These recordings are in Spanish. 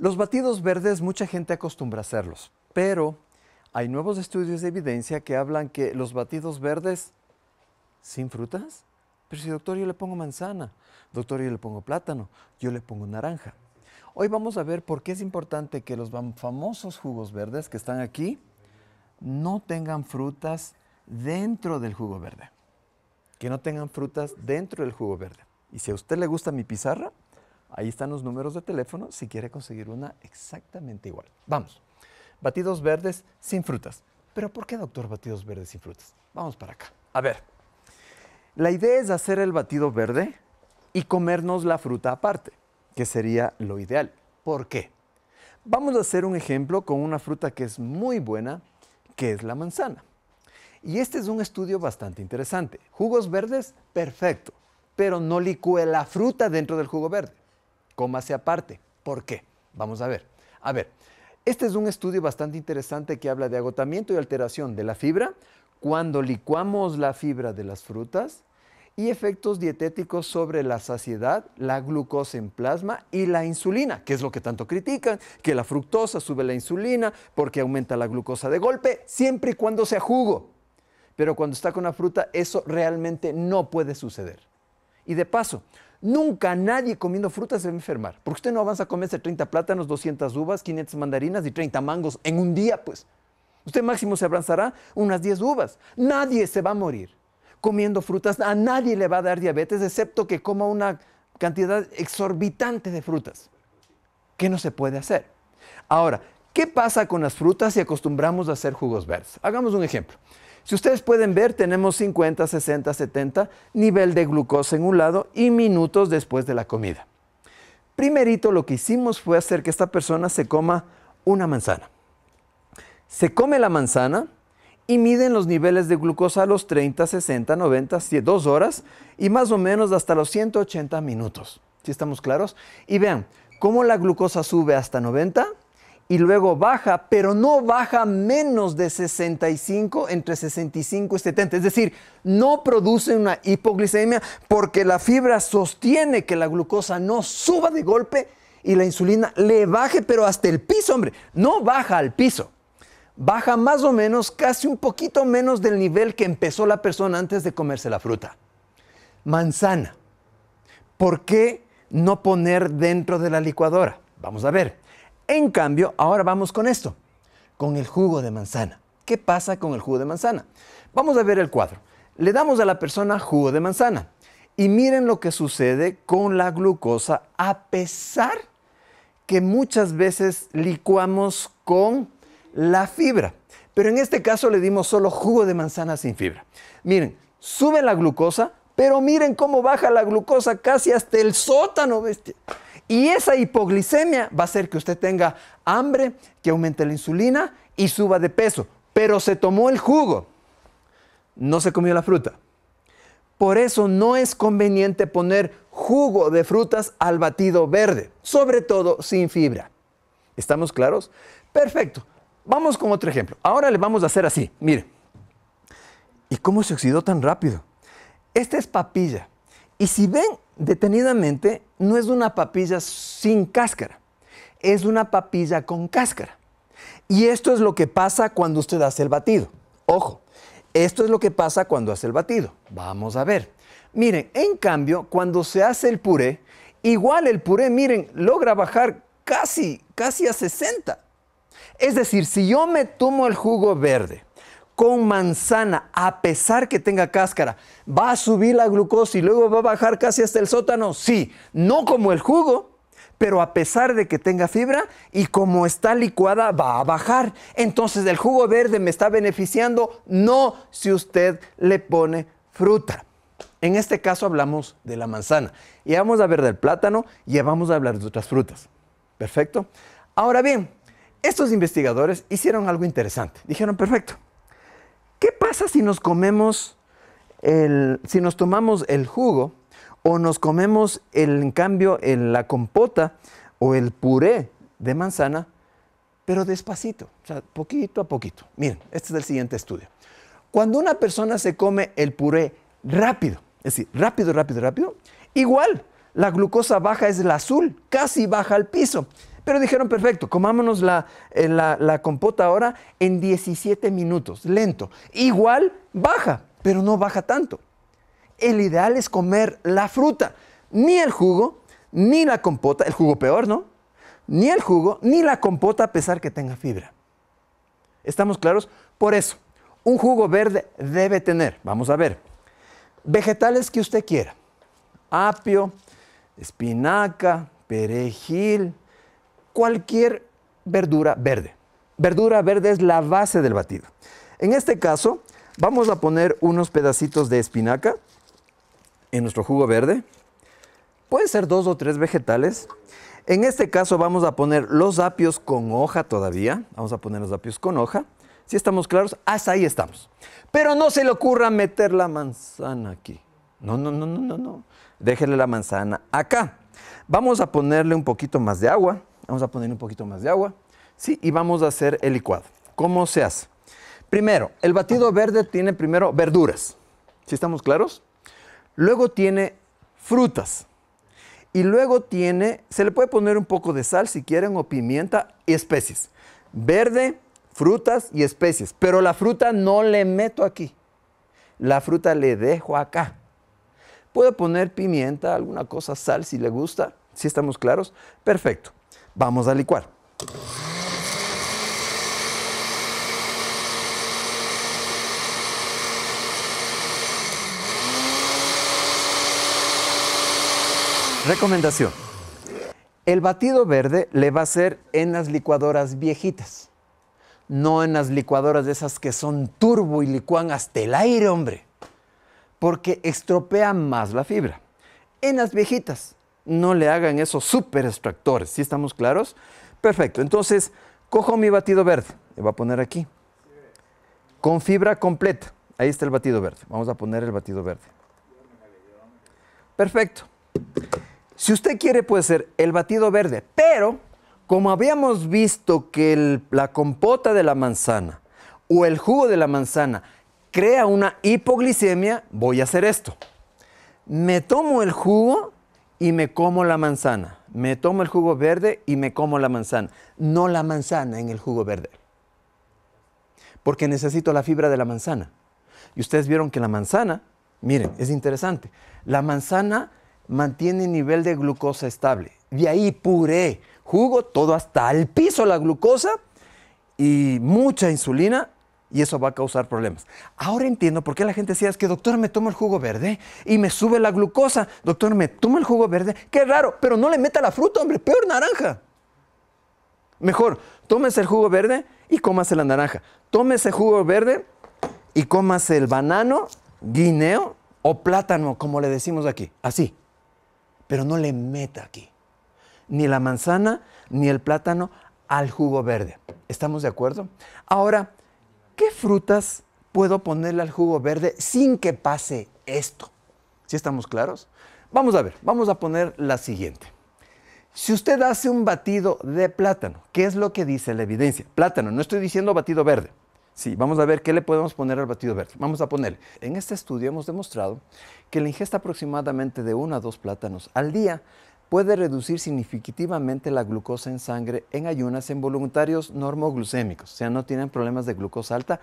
Los batidos verdes mucha gente acostumbra a hacerlos, pero hay nuevos estudios de evidencia que hablan que los batidos verdes sin frutas, pero si doctor yo le pongo manzana, doctor yo le pongo plátano, yo le pongo naranja. Hoy vamos a ver por qué es importante que los famosos jugos verdes que están aquí no tengan frutas dentro del jugo verde. Que no tengan frutas dentro del jugo verde. Y si a usted le gusta mi pizarra, Ahí están los números de teléfono si quiere conseguir una exactamente igual. Vamos. Batidos verdes sin frutas. ¿Pero por qué, doctor, batidos verdes sin frutas? Vamos para acá. A ver. La idea es hacer el batido verde y comernos la fruta aparte, que sería lo ideal. ¿Por qué? Vamos a hacer un ejemplo con una fruta que es muy buena, que es la manzana. Y este es un estudio bastante interesante. Jugos verdes, perfecto, pero no licúe la fruta dentro del jugo verde se aparte. ¿Por qué? Vamos a ver. A ver, este es un estudio bastante interesante que habla de agotamiento y alteración de la fibra cuando licuamos la fibra de las frutas y efectos dietéticos sobre la saciedad, la glucosa en plasma y la insulina, que es lo que tanto critican, que la fructosa sube la insulina porque aumenta la glucosa de golpe, siempre y cuando sea jugo. Pero cuando está con la fruta, eso realmente no puede suceder. Y de paso, Nunca nadie comiendo frutas se va a enfermar, porque usted no avanza a comerse 30 plátanos, 200 uvas, 500 mandarinas y 30 mangos en un día, pues. Usted máximo se avanzará unas 10 uvas. Nadie se va a morir comiendo frutas, a nadie le va a dar diabetes, excepto que coma una cantidad exorbitante de frutas, ¿Qué no se puede hacer. Ahora, ¿qué pasa con las frutas si acostumbramos a hacer jugos verdes? Hagamos un ejemplo. Si ustedes pueden ver, tenemos 50, 60, 70 nivel de glucosa en un lado y minutos después de la comida. Primerito lo que hicimos fue hacer que esta persona se coma una manzana. Se come la manzana y miden los niveles de glucosa a los 30, 60, 90, 2 horas y más o menos hasta los 180 minutos. ¿Sí estamos claros? Y vean, cómo la glucosa sube hasta 90 y luego baja, pero no baja menos de 65, entre 65 y 70. Es decir, no produce una hipoglicemia porque la fibra sostiene que la glucosa no suba de golpe y la insulina le baje, pero hasta el piso, hombre, no baja al piso. Baja más o menos, casi un poquito menos del nivel que empezó la persona antes de comerse la fruta. Manzana. ¿Por qué no poner dentro de la licuadora? Vamos a ver. En cambio, ahora vamos con esto, con el jugo de manzana. ¿Qué pasa con el jugo de manzana? Vamos a ver el cuadro. Le damos a la persona jugo de manzana y miren lo que sucede con la glucosa a pesar que muchas veces licuamos con la fibra. Pero en este caso le dimos solo jugo de manzana sin fibra. Miren, sube la glucosa, pero miren cómo baja la glucosa casi hasta el sótano, bestia. Y esa hipoglicemia va a hacer que usted tenga hambre, que aumente la insulina y suba de peso. Pero se tomó el jugo, no se comió la fruta. Por eso no es conveniente poner jugo de frutas al batido verde, sobre todo sin fibra. ¿Estamos claros? Perfecto. Vamos con otro ejemplo. Ahora le vamos a hacer así. Mire. ¿Y cómo se oxidó tan rápido? Esta es papilla. Y si ven detenidamente, no es una papilla sin cáscara, es una papilla con cáscara. Y esto es lo que pasa cuando usted hace el batido. Ojo, esto es lo que pasa cuando hace el batido. Vamos a ver. Miren, en cambio, cuando se hace el puré, igual el puré, miren, logra bajar casi, casi a 60. Es decir, si yo me tomo el jugo verde con manzana, a pesar que tenga cáscara, va a subir la glucosa y luego va a bajar casi hasta el sótano. Sí, no como el jugo, pero a pesar de que tenga fibra y como está licuada va a bajar. Entonces el jugo verde me está beneficiando, no si usted le pone fruta. En este caso hablamos de la manzana. Y vamos a ver del plátano y vamos a hablar de otras frutas. Perfecto. Ahora bien, estos investigadores hicieron algo interesante. Dijeron, perfecto, ¿Qué pasa si nos comemos si nos tomamos el jugo o nos comemos en cambio la compota o el puré de manzana, pero despacito, o sea, poquito a poquito? Miren, este es el siguiente estudio. Cuando una persona se come el puré rápido, es decir, rápido, rápido, rápido, igual la glucosa baja es la azul, casi baja al piso. Pero dijeron, perfecto, comámonos la, eh, la, compota ahora en 17 minutos, lento. Igual baja, pero no baja tanto. El ideal es comer la fruta, ni el jugo, ni la compota, el jugo peor, ¿no? Ni el jugo, ni la compota a pesar que tenga fibra. ¿Estamos claros? Por eso, un jugo verde debe tener, vamos a ver, vegetales que usted quiera, apio, espinaca, perejil, cualquier verdura verde. Verdura verde es la base del batido. En este caso, vamos a poner unos pedacitos de espinaca en nuestro jugo verde. Pueden ser dos o tres vegetales. En este caso vamos a poner los apios con hoja todavía. Vamos a poner los apios con hoja. Si estamos claros, hasta ahí estamos. Pero no se le ocurra meter la manzana aquí. No, no, no, no, no, no. Déjele la manzana acá. Vamos a ponerle un poquito más de agua. Vamos a poner un poquito más de agua. Sí, y vamos a hacer el licuado. ¿Cómo se hace? Primero, el batido verde tiene primero verduras. ¿Sí estamos claros? Luego tiene frutas. Y luego tiene, se le puede poner un poco de sal si quieren o pimienta y especies. Verde, frutas y especies. Pero la fruta no le meto aquí. La fruta le dejo acá. Puedo poner pimienta, alguna cosa, sal si le gusta. Si estamos claros, perfecto. Vamos a licuar. Recomendación. El batido verde le va a ser en las licuadoras viejitas, no en las licuadoras de esas que son turbo y licuan hasta el aire, hombre porque estropea más la fibra. En las viejitas, no le hagan esos super extractores, ¿sí estamos claros? Perfecto, entonces cojo mi batido verde, le voy a poner aquí, con fibra completa. Ahí está el batido verde, vamos a poner el batido verde. Perfecto. Si usted quiere puede ser el batido verde, pero como habíamos visto que la compota de la manzana o el jugo de la manzana crea una hipoglicemia, voy a hacer esto. Me tomo el jugo y me como la manzana. Me tomo el jugo verde y me como la manzana. No la manzana en el jugo verde. Porque necesito la fibra de la manzana. Y ustedes vieron que la manzana, miren, es interesante. La manzana mantiene nivel de glucosa estable. De ahí puré, jugo, todo hasta el piso la glucosa y mucha insulina y eso va a causar problemas. Ahora entiendo por qué la gente decía, es que doctor, me toma el jugo verde y me sube la glucosa. Doctor, me toma el jugo verde. Qué raro, pero no le meta la fruta, hombre, peor naranja. Mejor, tómese el jugo verde y cómase la naranja. Tómese el jugo verde y cómase el banano, guineo o plátano, como le decimos aquí, así. Pero no le meta aquí. Ni la manzana, ni el plátano al jugo verde. ¿Estamos de acuerdo? Ahora, ¿qué frutas puedo ponerle al jugo verde sin que pase esto? ¿Sí estamos claros? Vamos a ver, vamos a poner la siguiente. Si usted hace un batido de plátano, ¿qué es lo que dice la evidencia? Plátano, no estoy diciendo batido verde. Sí, vamos a ver qué le podemos poner al batido verde. Vamos a poner, En este estudio hemos demostrado que la ingesta aproximadamente de 1 a dos plátanos al día puede reducir significativamente la glucosa en sangre en ayunas en voluntarios normoglucémicos, o sea, no tienen problemas de glucosa alta,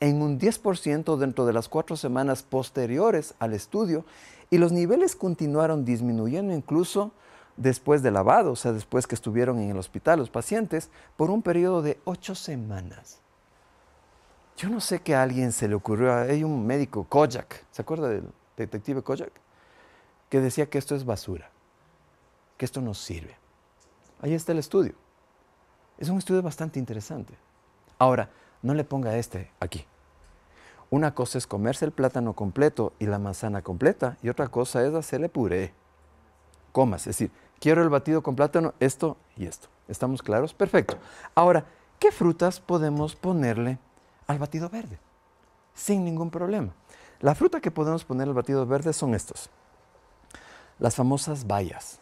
en un 10% dentro de las cuatro semanas posteriores al estudio y los niveles continuaron disminuyendo incluso después de lavado, o sea, después que estuvieron en el hospital los pacientes, por un periodo de ocho semanas. Yo no sé qué a alguien se le ocurrió, hay un médico, Kojak, ¿se acuerda del detective Kojak? Que decía que esto es basura que esto nos sirve. Ahí está el estudio. Es un estudio bastante interesante. Ahora, no le ponga este aquí. Una cosa es comerse el plátano completo y la manzana completa y otra cosa es hacerle puré. Comas, es decir, quiero el batido con plátano, esto y esto. ¿Estamos claros? Perfecto. Ahora, ¿qué frutas podemos ponerle al batido verde? Sin ningún problema. La fruta que podemos poner al batido verde son estos. Las famosas bayas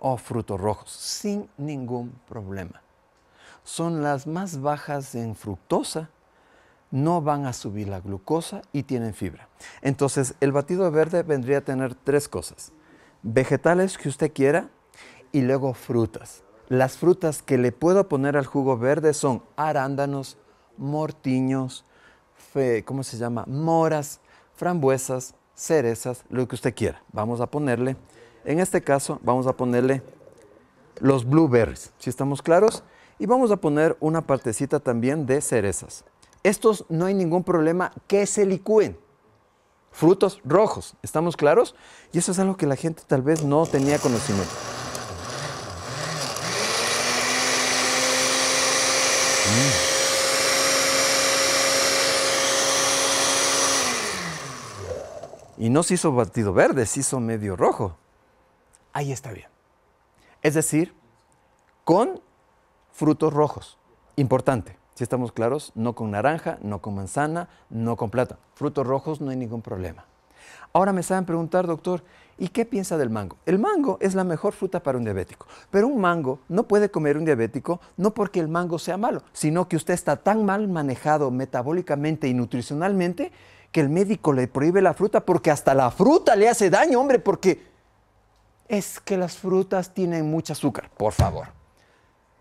o frutos rojos sin ningún problema. Son las más bajas en fructosa, no van a subir la glucosa y tienen fibra. Entonces, el batido verde vendría a tener tres cosas. Vegetales que usted quiera y luego frutas. Las frutas que le puedo poner al jugo verde son arándanos, mortiños, ¿cómo se llama? Moras, frambuesas, cerezas, lo que usted quiera. Vamos a ponerle en este caso vamos a ponerle los blueberries, si estamos claros, y vamos a poner una partecita también de cerezas. Estos no hay ningún problema que se licúen. Frutos rojos, ¿estamos claros? Y eso es algo que la gente tal vez no tenía conocimiento. Mm. Y no se hizo batido verde, se hizo medio rojo ahí está bien. Es decir, con frutos rojos. Importante, si estamos claros, no con naranja, no con manzana, no con plata. Frutos rojos no hay ningún problema. Ahora me saben preguntar, doctor, ¿y qué piensa del mango? El mango es la mejor fruta para un diabético, pero un mango no puede comer un diabético no porque el mango sea malo, sino que usted está tan mal manejado metabólicamente y nutricionalmente que el médico le prohíbe la fruta porque hasta la fruta le hace daño, hombre, porque es que las frutas tienen mucho azúcar, por favor.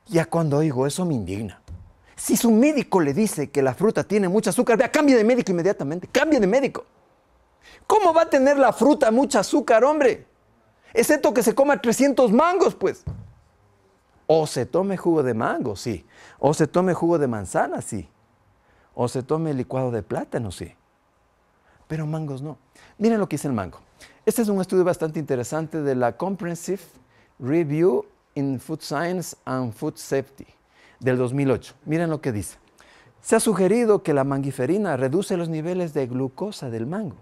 Ya cuando oigo eso me indigna. Si su médico le dice que la fruta tiene mucho azúcar, vea, cambie de médico inmediatamente, cambie de médico. ¿Cómo va a tener la fruta mucha azúcar, hombre? Excepto que se coma 300 mangos, pues. O se tome jugo de mango, sí. O se tome jugo de manzana, sí. O se tome licuado de plátano, sí pero mangos no. Miren lo que dice el mango. Este es un estudio bastante interesante de la Comprehensive Review in Food Science and Food Safety del 2008. Miren lo que dice. Se ha sugerido que la mangiferina reduce los niveles de glucosa del mango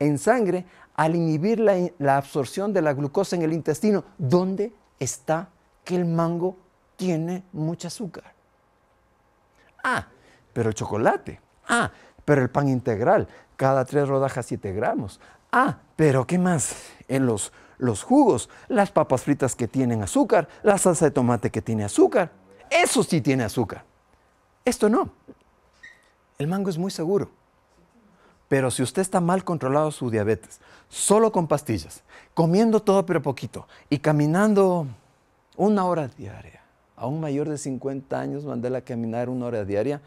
en sangre al inhibir la, absorción de la glucosa en el intestino, ¿Dónde está que el mango tiene mucho azúcar. Ah, pero el chocolate. Ah, pero el pan integral, cada tres rodajas 7 gramos. Ah, pero ¿qué más? En los, jugos, las papas fritas que tienen azúcar, la salsa de tomate que tiene azúcar, eso sí tiene azúcar. Esto no. El mango es muy seguro. Pero si usted está mal controlado su diabetes, solo con pastillas, comiendo todo pero poquito y caminando una hora diaria, a un mayor de 50 años mandé a caminar una hora diaria,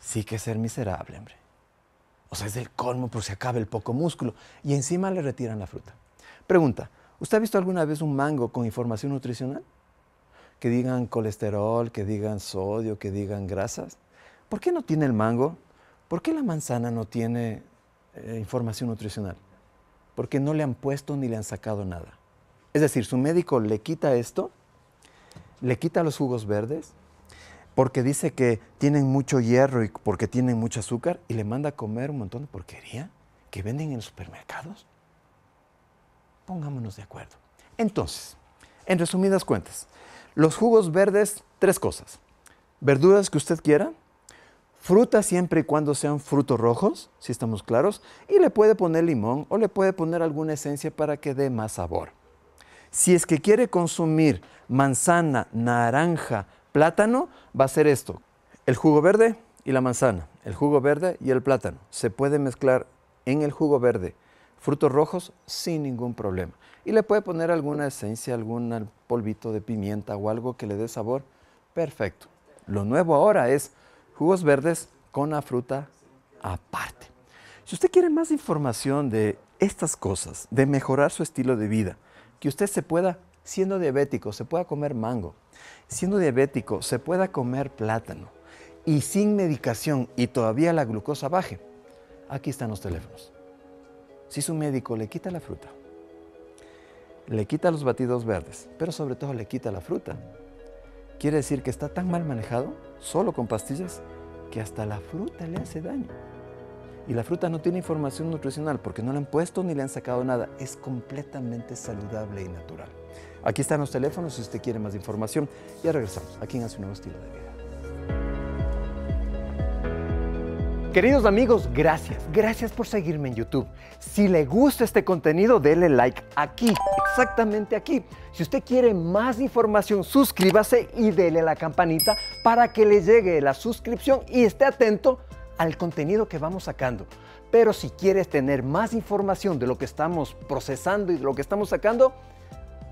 sí que ser miserable, hombre. O sea, es del colmo por si acaba el poco músculo. Y encima le retiran la fruta. Pregunta, ¿usted ha visto alguna vez un mango con información nutricional? Que digan colesterol, que digan sodio, que digan grasas. ¿Por qué no tiene el mango? ¿Por qué la manzana no tiene eh, información nutricional? Porque no le han puesto ni le han sacado nada. Es decir, su médico le quita esto, le quita los jugos verdes, porque dice que tienen mucho hierro y porque tienen mucho azúcar y le manda a comer un montón de porquería que venden en los supermercados? Pongámonos de acuerdo. Entonces, en resumidas cuentas, los jugos verdes, tres cosas. Verduras que usted quiera, fruta siempre y cuando sean frutos rojos, si estamos claros, y le puede poner limón o le puede poner alguna esencia para que dé más sabor. Si es que quiere consumir manzana, naranja, plátano va a ser esto. El jugo verde y la manzana, el jugo verde y el plátano. Se puede mezclar en el jugo verde frutos rojos sin ningún problema. Y le puede poner alguna esencia, algún polvito de pimienta o algo que le dé sabor. Perfecto. Lo nuevo ahora es jugos verdes con la fruta aparte. Si usted quiere más información de estas cosas, de mejorar su estilo de vida, que usted se pueda Siendo diabético, se pueda comer mango. Siendo diabético, se pueda comer plátano. Y sin medicación y todavía la glucosa baje. Aquí están los teléfonos. Si su médico le quita la fruta, le quita los batidos verdes, pero sobre todo le quita la fruta, quiere decir que está tan mal manejado, solo con pastillas, que hasta la fruta le hace daño. Y la fruta no tiene información nutricional porque no le han puesto ni le han sacado nada. Es completamente saludable y natural. Aquí están los teléfonos si usted quiere más información. Ya regresamos. Aquí en Hace un nuevo estilo de vida. Queridos amigos, gracias. Gracias por seguirme en YouTube. Si le gusta este contenido, dele like aquí, exactamente aquí. Si usted quiere más información, suscríbase y dele la campanita para que le llegue la suscripción y esté atento al contenido que vamos sacando. Pero si quieres tener más información de lo que estamos procesando y de lo que estamos sacando,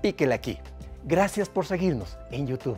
píquele aquí. Gracias por seguirnos en YouTube.